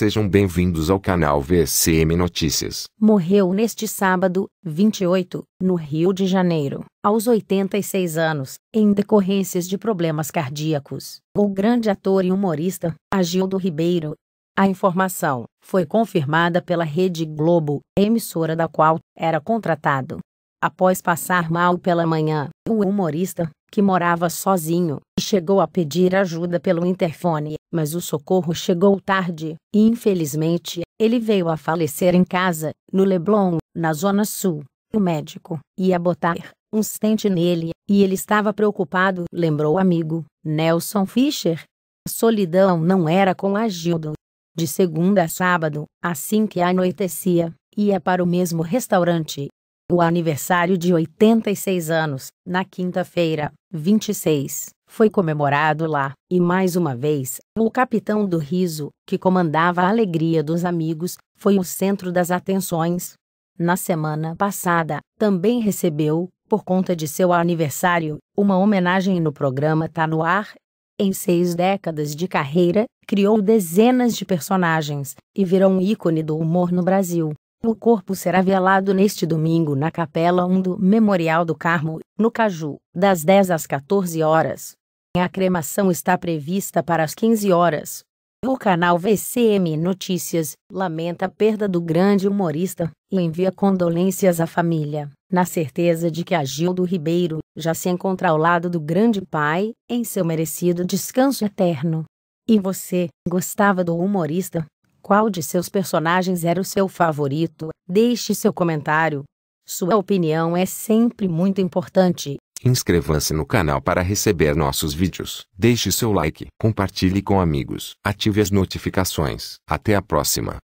Sejam bem-vindos ao canal VCM Notícias. Morreu neste sábado, 28, no Rio de Janeiro, aos 86 anos, em decorrências de problemas cardíacos. O grande ator e humorista, Agildo Ribeiro, a informação foi confirmada pela Rede Globo, emissora da qual era contratado. Após passar mal pela manhã, o humorista que morava sozinho, e chegou a pedir ajuda pelo interfone, mas o socorro chegou tarde, e infelizmente, ele veio a falecer em casa, no Leblon, na Zona Sul. O médico ia botar um stent nele, e ele estava preocupado, lembrou o amigo, Nelson Fischer. A solidão não era com Agildo. De segunda a sábado, assim que anoitecia, ia para o mesmo restaurante. O aniversário de 86 anos, na quinta-feira, 26, foi comemorado lá, e mais uma vez, o capitão do riso, que comandava a alegria dos amigos, foi o centro das atenções. Na semana passada, também recebeu, por conta de seu aniversário, uma homenagem no programa Tá no Ar. Em seis décadas de carreira, criou dezenas de personagens e virou um ícone do humor no Brasil. O corpo será velado neste domingo na Capela 1 do Memorial do Carmo, no Caju, das 10 às 14 horas. A cremação está prevista para as 15 horas. O canal VCM Notícias lamenta a perda do grande humorista e envia condolências à família, na certeza de que Agildo Ribeiro já se encontra ao lado do grande pai, em seu merecido descanso eterno. E você, gostava do humorista? Qual de seus personagens era o seu favorito? Deixe seu comentário. Sua opinião é sempre muito importante. Inscreva-se no canal para receber nossos vídeos. Deixe seu like, compartilhe com amigos, ative as notificações. Até a próxima!